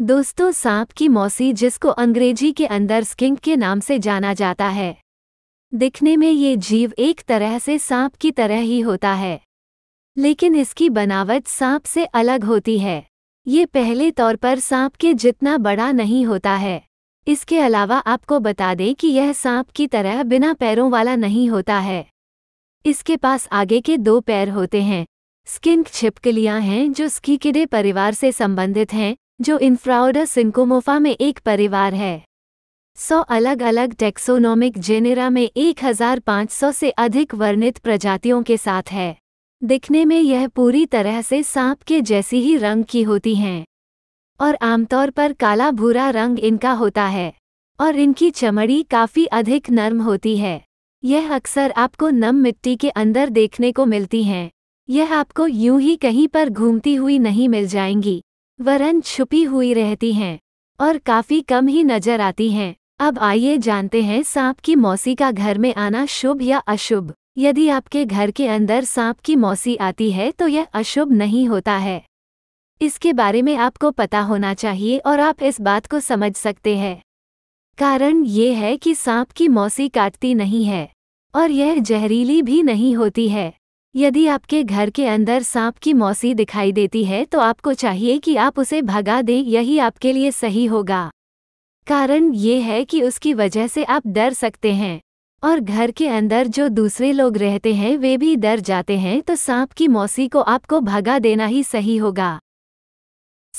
दोस्तों सांप की मौसी जिसको अंग्रेजी के अंदर स्किंक के नाम से जाना जाता है दिखने में ये जीव एक तरह से सांप की तरह ही होता है लेकिन इसकी बनावट सांप से अलग होती है ये पहले तौर पर सांप के जितना बड़ा नहीं होता है इसके अलावा आपको बता दें कि यह सांप की तरह बिना पैरों वाला नहीं होता है इसके पास आगे के दो पैर होते हैं स्किंक छिपकलियां हैं जो स्कीकिडे परिवार से संबंधित हैं जो इन्फ्राउडा सिंकोमोफा में एक परिवार है सौ अलग अलग टेक्सोनोमिक जेनेरा में 1500 से अधिक वर्णित प्रजातियों के साथ है दिखने में यह पूरी तरह से सांप के जैसी ही रंग की होती हैं और आमतौर पर काला भूरा रंग इनका होता है और इनकी चमड़ी काफ़ी अधिक नर्म होती है यह अक्सर आपको नम मिट्टी के अंदर देखने को मिलती हैं यह आपको यूं ही कहीं पर घूमती हुई नहीं मिल जाएंगी वरन छुपी हुई रहती हैं और काफी कम ही नजर आती हैं अब आइए जानते हैं सांप की मौसी का घर में आना शुभ या अशुभ यदि आपके घर के अंदर सांप की मौसी आती है तो यह अशुभ नहीं होता है इसके बारे में आपको पता होना चाहिए और आप इस बात को समझ सकते हैं कारण ये है कि सांप की मौसी काटती नहीं है और यह जहरीली भी नहीं होती है यदि आपके घर के अंदर सांप की मौसी दिखाई देती है तो आपको चाहिए कि आप उसे भगा दें यही आपके लिए सही होगा कारण ये है कि उसकी वजह से आप डर सकते हैं और घर के अंदर जो दूसरे लोग रहते हैं वे भी डर जाते हैं तो सांप की मौसी को आपको भगा देना ही सही होगा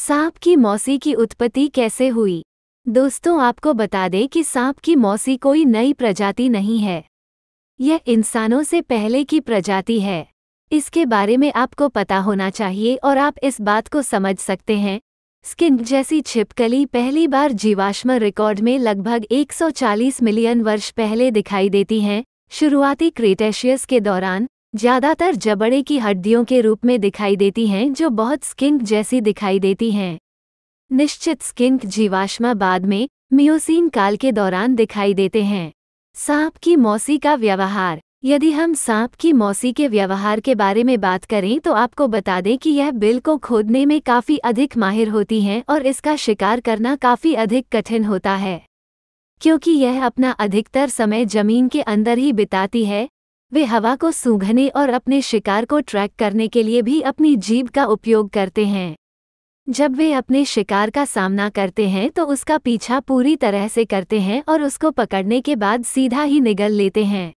सांप की मौसी की उत्पत्ति कैसे हुई दोस्तों आपको बता दें कि सांप की मौसी कोई नई प्रजाति नहीं है यह इंसानों से पहले की प्रजाति है इसके बारे में आपको पता होना चाहिए और आप इस बात को समझ सकते हैं स्किन जैसी छिपकली पहली बार जीवाश्म रिकॉर्ड में लगभग 140 मिलियन वर्ष पहले दिखाई देती हैं शुरुआती क्रेटेशियस के दौरान ज्यादातर जबड़े की हड्डियों के रूप में दिखाई देती हैं जो बहुत स्किंक जैसी दिखाई देती हैं निश्चित स्किंक जीवाश्मा बाद में मियोसीन काल के दौरान दिखाई देते हैं सांप की मौसी का व्यवहार यदि हम सांप की मौसी के व्यवहार के बारे में बात करें तो आपको बता दें कि यह बिल को खोदने में काफ़ी अधिक माहिर होती हैं और इसका शिकार करना काफ़ी अधिक कठिन होता है क्योंकि यह अपना अधिकतर समय जमीन के अंदर ही बिताती है वे हवा को सूंघने और अपने शिकार को ट्रैक करने के लिए भी अपनी जीभ का उपयोग करते हैं जब वे अपने शिकार का सामना करते हैं तो उसका पीछा पूरी तरह से करते हैं और उसको पकड़ने के बाद सीधा ही निगल लेते हैं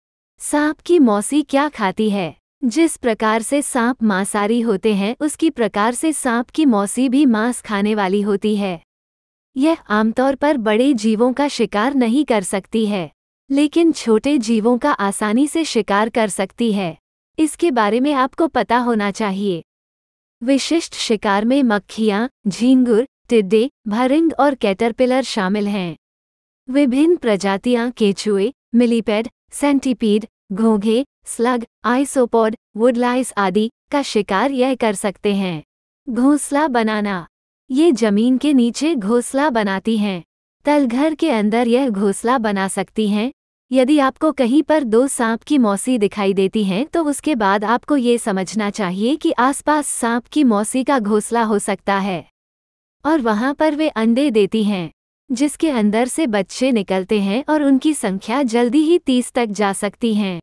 सांप की मौसी क्या खाती है जिस प्रकार से सांप मांसारी होते हैं उसकी प्रकार से सांप की मौसी भी मांस खाने वाली होती है यह आमतौर पर बड़े जीवों का शिकार नहीं कर सकती है लेकिन छोटे जीवों का आसानी से शिकार कर सकती है इसके बारे में आपको पता होना चाहिए विशिष्ट शिकार में मक्खियाँ झींगुर टिड्डे भरिंग और कैटरपिलर शामिल हैं विभिन्न प्रजातियाँ केचुए मिलीपेड सेंटीपीड घोंघे स्लग आइसोपॉड वुडलाइस आदि का शिकार यह कर सकते हैं घोंसला बनाना ये जमीन के नीचे घोंसला बनाती हैं तलघर के अंदर यह घोंसला बना सकती हैं यदि आपको कहीं पर दो सांप की मौसी दिखाई देती हैं तो उसके बाद आपको ये समझना चाहिए कि आसपास सांप की मौसी का घोंसला हो सकता है और वहाँ पर वे अंडे देती हैं जिसके अंदर से बच्चे निकलते हैं और उनकी संख्या जल्दी ही तीस तक जा सकती हैं